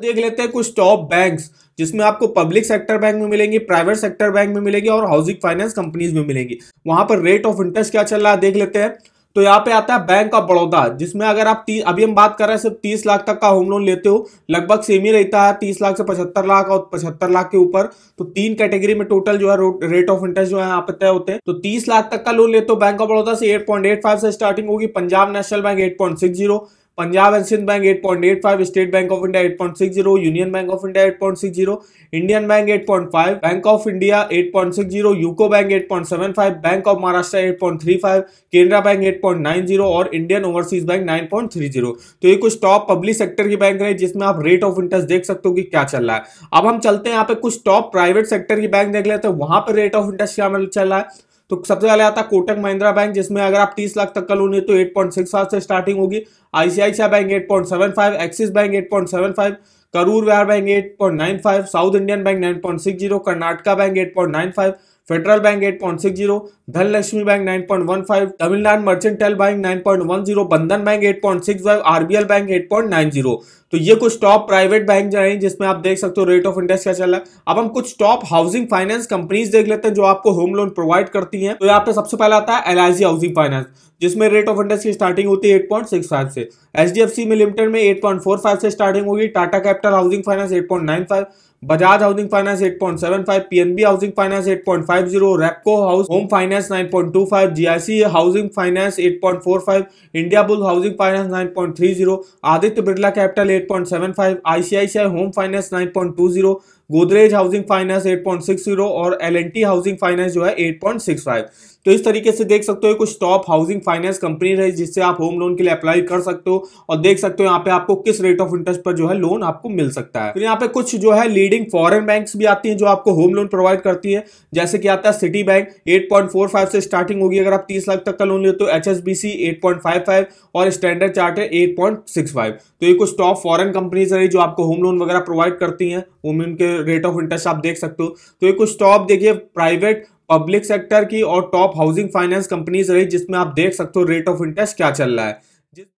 देख लेते हैं कुछ टॉप बैंक्स जिसमें आपको पब्लिक सेक्टर बैंक में मिलेंगी प्राइवेट सेक्टर बैंक में मिलेगी और हाउसिंग फाइनेंस कंपनीज में मिलेंगी वहां पर रेट ऑफ इंटरेस्ट क्या चल रहा है देख लेते हैं तो यहाँ पे आता है बैंक ऑफ बड़ौदा जिसमें अगर आप ती, अभी हम बात कर रहे हैं सिर्फ तीस लाख तक का होम लोन लेते हो लगभग सेम ही रहता है तीस लाख से पचहत्तर लाख और पचहत्तर लाख के ऊपर तो तीन कैटेगरी में टोटल जो है रेट ऑफ इंटरेस्ट जो है यहाँ पे तय होते हैं तो तीस लाख तक का लोन लेते हो बैंक ऑफ बड़ौदा से एट से स्टार्टिंग होगी Punjab national bank eight Punjab and Sindh bank eight point eight five state bank of India eight point six zero union bank of India eight point six zero Indian bank eight point five bank of India eight point six zero UCO bank eight point seven five bank of Maharashtra eight point three five Canara bank eight point nine zero और Indian overseas bank nine point three zero तो ये कुछ top public sector की bank रहे जिसमें आप rate of interest देख सकते हो कि क्या चल रहा है अब हम चलते हैं यहाँ पे कुछ टॉप प्राइवेट सेक्टर की बैंक देख लेते हैं वहां पर रेट ऑफ इंटरेस्ट क्या चल रहा है तो सबसे पहले आता है कोटक महिंद्रा बैंक जिसमें अगर आप तीस लाख तक का लोन है तो एट पॉइंट सिक्स फाइव से स्टार्टिंग होगी ICICI bank eight point seven five Axis bank eight point seven five Karur Vysya bank eight point nine five South Indian bank nine point six zero Karnataka bank eight point nine five Federal bank eight point six zero Dhanlaxmi bank nine point one five Tamil Nadu mercantile bank nine point one zero Bandhan bank eight point six five RBL bank eight point nine zero तो ये कुछ top private bank जो है जिसमें आप देख सकते हो रेट ऑफ इंटरेस्ट क्या चल रहा है अब हम कुछ टॉप हाउसिंग फाइनेंस कंपनीज देख लेते हैं जो आपको होम लोन प्रोवाइड करती है तो यहाँ पे सबसे पहला आता है एल हाउसिंग फाइनेंस जिसमें रेट ऑफ इंटरेस्ट की स्टार्टिंग होती है 8.65 से एच डी एफ सी में लिमिटेड में 8.45 से स्टार्टिंग होगी Tata capital housing finance 8.95 Bajaj housing finance 8.75 PNB housing finance 8.5 five zero Repco house home finance nine point two five GIC housing finance eight point four five Indiabulls housing finance nine point three zero Aditya Birla capital eight point seven five ICICI home finance nine point two zero Godrej housing finance 8.60 और L housing finance जो है 8.65 तो इस तरीके से देख सकते हो कुछ टॉप हाउसिंग फाइनेंस कंपनी रही जिससे आप होम लोन के लिए अप्लाई कर सकते हो और देख सकते हो यहाँ पे आपको किस रेट ऑफ इंटरेस्ट पर जो है लोन आपको मिल सकता है फिर यहाँ पे कुछ जो है लीडिंग फॉरन बैंक भी आती है जो आपको होम लोन प्रोवाइड करती है जैसे कि आता है सिटी बैंक एट से स्टार्टिंग होगी अगर आप तीस लाख तक का लोन लेते हो एच एस बी सी और स्टैंडर्ड चार्टर 8.65 तो ये कुछ टॉप फॉरन कंपनीज रही जो आपको होम लोन वगैरह प्रोवाइड करती है वुमेन के रेट ऑफ इंटरेस्ट आप देख सकते हो तो ये कुछ टॉप देखिए प्राइवेट पब्लिक सेक्टर की और टॉप हाउसिंग फाइनेंस कंपनीज रही जिसमें आप देख सकते हो रेट ऑफ इंटरेस्ट क्या चल रहा है